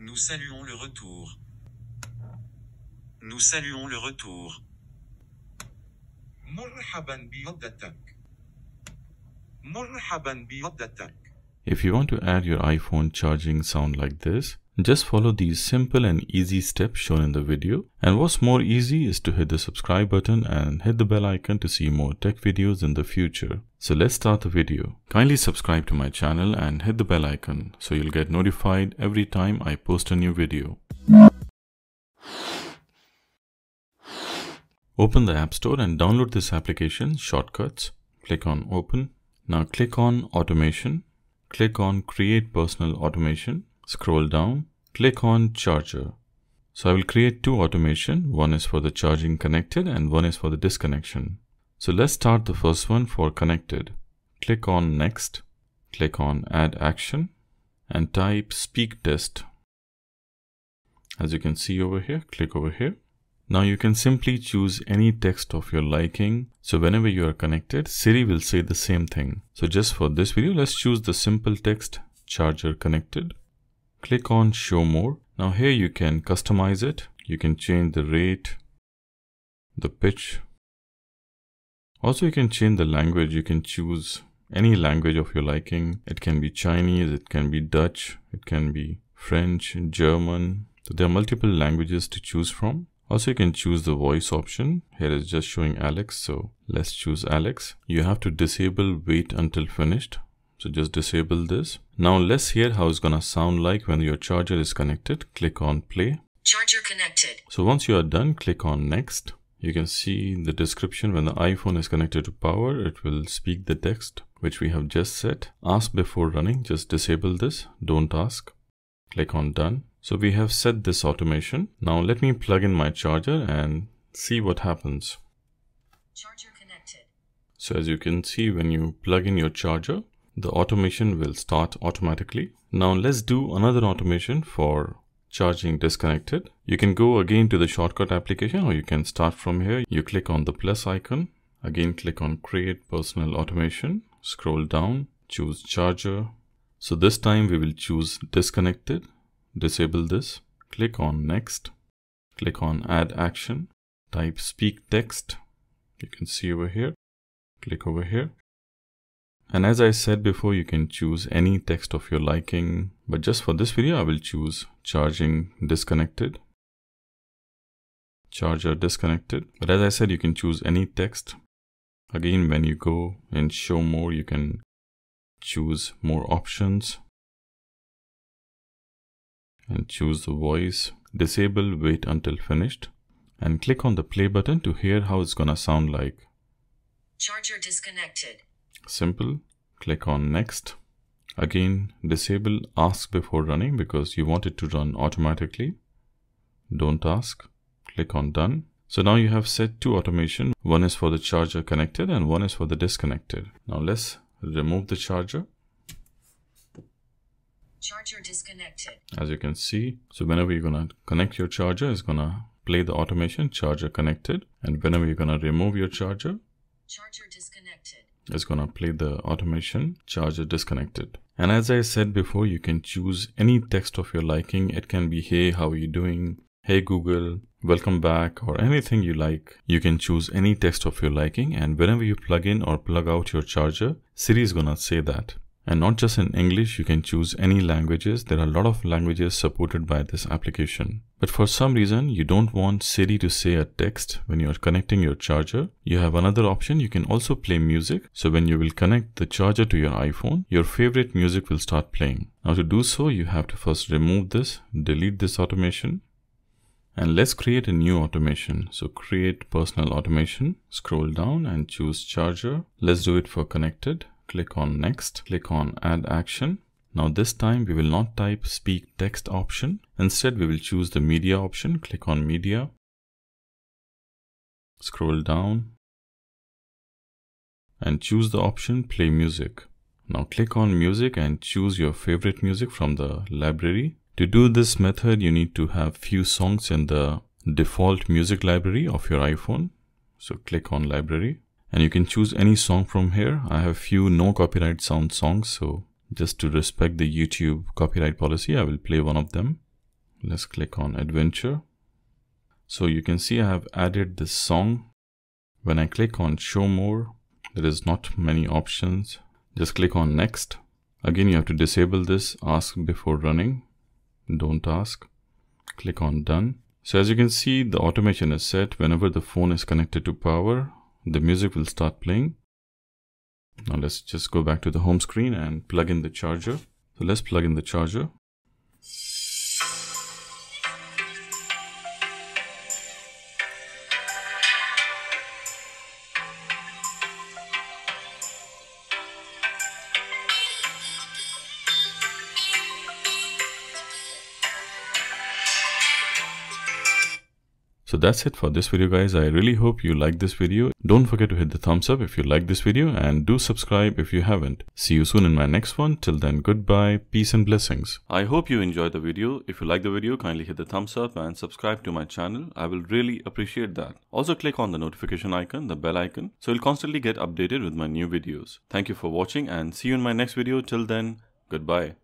Nous saluons le retour. Nous saluons le retour. مرحبا If you want to add your iPhone charging sound like this, just follow these simple and easy steps shown in the video. And what's more easy is to hit the subscribe button and hit the bell icon to see more tech videos in the future. So let's start the video. Kindly subscribe to my channel and hit the bell icon so you'll get notified every time I post a new video. Open the App Store and download this application, Shortcuts. Click on Open now click on automation, click on create personal automation, scroll down, click on charger. So I will create two automation. One is for the charging connected and one is for the disconnection. So let's start the first one for connected. Click on next, click on add action and type speak test. As you can see over here, click over here. Now you can simply choose any text of your liking. So whenever you are connected, Siri will say the same thing. So just for this video, let's choose the simple text charger connected. Click on show more. Now here you can customize it. You can change the rate, the pitch. Also you can change the language. You can choose any language of your liking. It can be Chinese, it can be Dutch, it can be French, German. So there are multiple languages to choose from. Also you can choose the voice option. Here is just showing Alex. So let's choose Alex. You have to disable wait until finished. So just disable this. Now let's hear how it's gonna sound like when your charger is connected. Click on play. Charger connected. So once you are done, click on next. You can see in the description when the iPhone is connected to power, it will speak the text which we have just set. Ask before running, just disable this. Don't ask. Click on done. So we have set this automation. Now let me plug in my charger and see what happens. Charger connected. So as you can see, when you plug in your charger, the automation will start automatically. Now let's do another automation for charging disconnected. You can go again to the shortcut application or you can start from here. You click on the plus icon, again click on create personal automation, scroll down, choose charger. So this time we will choose disconnected disable this. Click on next. Click on add action. Type speak text. You can see over here. Click over here. And as I said before, you can choose any text of your liking. But just for this video, I will choose charging disconnected. Charger disconnected. But as I said, you can choose any text. Again, when you go and show more, you can choose more options and choose the voice disable wait until finished and click on the play button to hear how it's gonna sound like charger disconnected simple click on next again disable ask before running because you want it to run automatically don't ask click on done so now you have set two automation one is for the charger connected and one is for the disconnected now let's remove the charger Charger disconnected. As you can see, so whenever you're gonna connect your charger, it's gonna play the automation charger connected. And whenever you're gonna remove your charger, charger disconnected. It's gonna play the automation charger disconnected. And as I said before, you can choose any text of your liking. It can be, hey, how are you doing? Hey Google, welcome back, or anything you like. You can choose any text of your liking, and whenever you plug in or plug out your charger, Siri is gonna say that. And not just in English, you can choose any languages. There are a lot of languages supported by this application. But for some reason, you don't want Siri to say a text when you are connecting your charger. You have another option. You can also play music. So when you will connect the charger to your iPhone, your favorite music will start playing. Now to do so, you have to first remove this, delete this automation. And let's create a new automation. So create personal automation, scroll down and choose charger. Let's do it for connected click on next, click on add action. Now this time we will not type speak text option. Instead we will choose the media option. Click on media. Scroll down and choose the option play music. Now click on music and choose your favorite music from the library. To do this method you need to have few songs in the default music library of your iPhone. So click on library and you can choose any song from here. I have few no copyright sound songs, so just to respect the YouTube copyright policy, I will play one of them. Let's click on adventure. So you can see I have added this song. When I click on show more, there is not many options. Just click on next. Again, you have to disable this ask before running. Don't ask. Click on done. So as you can see, the automation is set whenever the phone is connected to power the music will start playing. Now let's just go back to the home screen and plug in the charger. So let's plug in the charger. So that's it for this video guys. I really hope you liked this video. Don't forget to hit the thumbs up if you like this video and do subscribe if you haven't. See you soon in my next one. Till then goodbye, peace and blessings. I hope you enjoyed the video. If you like the video kindly hit the thumbs up and subscribe to my channel. I will really appreciate that. Also click on the notification icon, the bell icon so you'll constantly get updated with my new videos. Thank you for watching and see you in my next video. Till then goodbye.